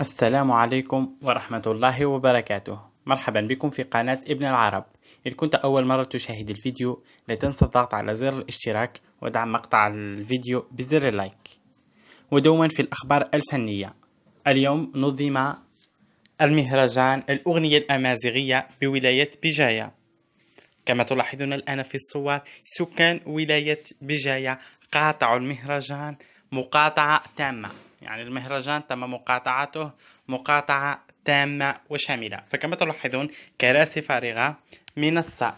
السلام عليكم ورحمة الله وبركاته مرحبا بكم في قناة ابن العرب إن كنت أول مرة تشاهد الفيديو لا تنسى الضغط على زر الاشتراك ودعم مقطع الفيديو بزر اللايك ودوما في الأخبار الفنية اليوم نظم المهرجان الأغنية الأمازيغية بولاية بجاية كما تلاحظون الآن في الصور سكان ولاية بجاية قاطعوا المهرجان مقاطعة تامة يعني المهرجان تم مقاطعته مقاطعة تامة وشاملة فكما تلاحظون كراسي فارغة منصة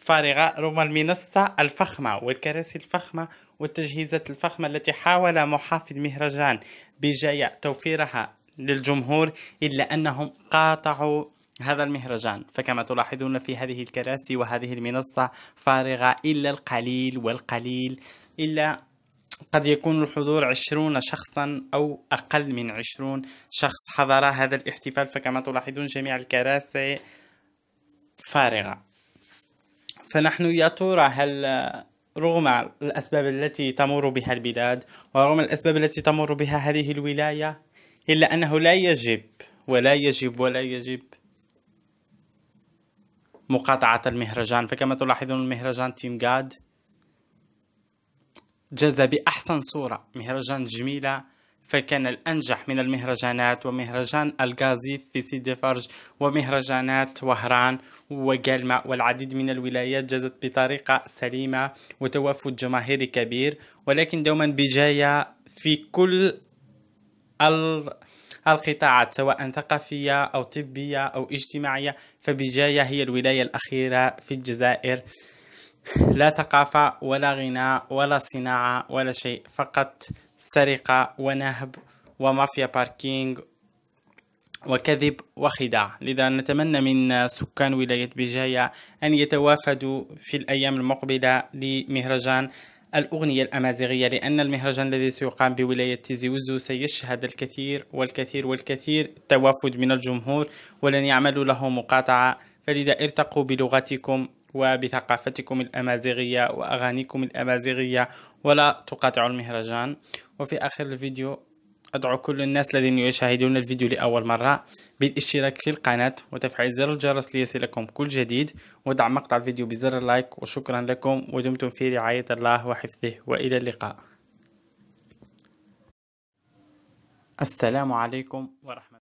فارغة رغم المنصة الفخمة والكراسي الفخمة والتجهيزات الفخمة التي حاول محافظ مهرجان بجاية توفيرها للجمهور إلا أنهم قاطعوا هذا المهرجان فكما تلاحظون في هذه الكراسي وهذه المنصة فارغة إلا القليل والقليل إلا قد يكون الحضور عشرون شخصا أو أقل من عشرون شخص حضر هذا الاحتفال فكما تلاحظون جميع الكراسي فارغة فنحن يا ترى هل رغم الأسباب التي تمر بها البلاد ورغم الأسباب التي تمر بها هذه الولاية إلا أنه لا يجب ولا يجب ولا يجب مقاطعة المهرجان فكما تلاحظون المهرجان تيم جاد جاز بأحسن صورة مهرجان جميلة فكان الأنجح من المهرجانات ومهرجان الغازي في سيدي فرج ومهرجانات وهران وقلمة والعديد من الولايات جازت بطريقة سليمة وتوافد جماهيري كبير ولكن دوما بجاية في كل القطاعات سواء ثقافية أو طبية أو اجتماعية فبجاية هي الولاية الأخيرة في الجزائر لا ثقافة ولا غناء ولا صناعة ولا شيء فقط سرقة ونهب ومافيا باركينج وكذب وخداع لذا نتمنى من سكان ولاية بجاية أن يتوافدوا في الأيام المقبلة لمهرجان الأغنية الأمازيغية لأن المهرجان الذي سيقام بولاية تيزي وزو سيشهد الكثير والكثير والكثير توافد من الجمهور ولن يعملوا له مقاطعة فلذا ارتقوا بلغتكم وبثقافتكم الأمازيغية وأغانيكم الأمازيغية ولا تقاطعوا المهرجان وفي آخر الفيديو أدعو كل الناس الذين يشاهدون الفيديو لأول مرة بالاشتراك في القناة وتفعيل زر الجرس ليصلكم كل جديد ودعم مقطع الفيديو بزر اللايك وشكرا لكم ودمتم في رعاية الله وحفظه وإلى اللقاء السلام عليكم ورحمة